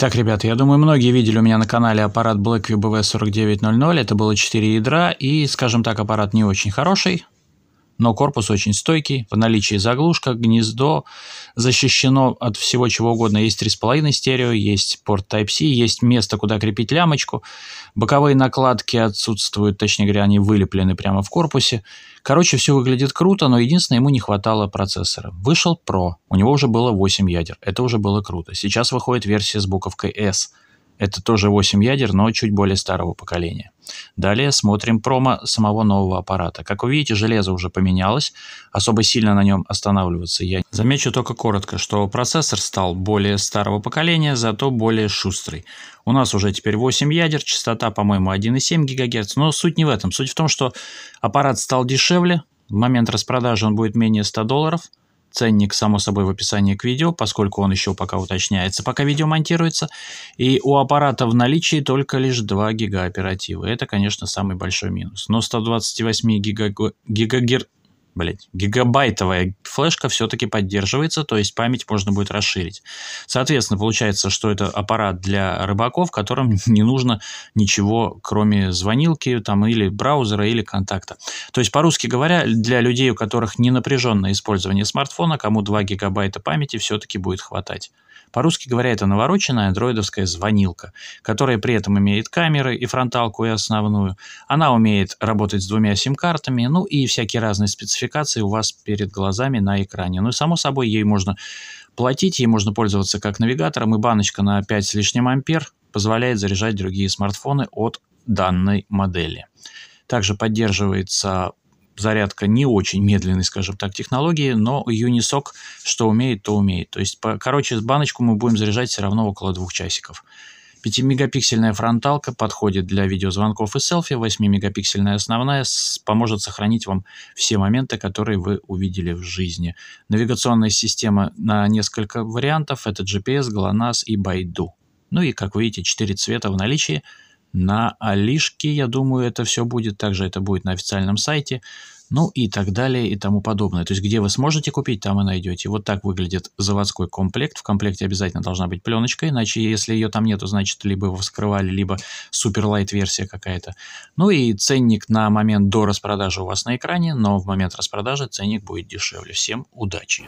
Итак, ребята, я думаю, многие видели у меня на канале аппарат Blackview BV4900. Это было 4 ядра и, скажем так, аппарат не очень хороший но корпус очень стойкий, в наличии заглушка, гнездо защищено от всего чего угодно. Есть 3,5 стерео, есть порт Type-C, есть место, куда крепить лямочку. Боковые накладки отсутствуют, точнее говоря, они вылеплены прямо в корпусе. Короче, все выглядит круто, но единственное, ему не хватало процессора. Вышел Pro, у него уже было 8 ядер, это уже было круто. Сейчас выходит версия с буковкой S. Это тоже 8 ядер, но чуть более старого поколения. Далее смотрим промо самого нового аппарата. Как вы видите, железо уже поменялось. Особо сильно на нем останавливаться я замечу только коротко, что процессор стал более старого поколения, зато более шустрый. У нас уже теперь 8 ядер, частота, по-моему, 1,7 ГГц. Но суть не в этом. Суть в том, что аппарат стал дешевле. В момент распродажи он будет менее 100 долларов – ценник, само собой, в описании к видео, поскольку он еще пока уточняется, пока видео монтируется. И у аппарата в наличии только лишь 2 гига оперативы. Это, конечно, самый большой минус. Но 128 гига... гигагер блядь, гигабайтовая флешка все-таки поддерживается, то есть память можно будет расширить. Соответственно, получается, что это аппарат для рыбаков, которым не нужно ничего, кроме звонилки там, или браузера, или контакта. То есть, по-русски говоря, для людей, у которых не напряженное использование смартфона, кому 2 гигабайта памяти все-таки будет хватать. По-русски говоря, это навороченная андроидовская звонилка, которая при этом имеет камеры и фронталку, и основную. Она умеет работать с двумя сим-картами, ну и всякие разные спецификации у вас перед глазами на экране. Ну и само собой, ей можно платить, ей можно пользоваться как навигатором, и баночка на 5 с лишним ампер позволяет заряжать другие смартфоны от данной модели. Также поддерживается зарядка не очень медленной, скажем так, технологии, но Unisoc что умеет, то умеет. То есть, по, короче, баночку мы будем заряжать все равно около двух часиков. 5-мегапиксельная фронталка подходит для видеозвонков и селфи, 8-мегапиксельная основная поможет сохранить вам все моменты, которые вы увидели в жизни. Навигационная система на несколько вариантов – это GPS, GLONASS и Baidu. Ну и, как видите, 4 цвета в наличии – на Алишке, я думаю, это все будет. Также это будет на официальном сайте ну и так далее и тому подобное. То есть где вы сможете купить, там и найдете. Вот так выглядит заводской комплект. В комплекте обязательно должна быть пленочка, иначе если ее там нету, значит либо его вскрывали, либо суперлайт версия какая-то. Ну и ценник на момент до распродажи у вас на экране, но в момент распродажи ценник будет дешевле. Всем удачи!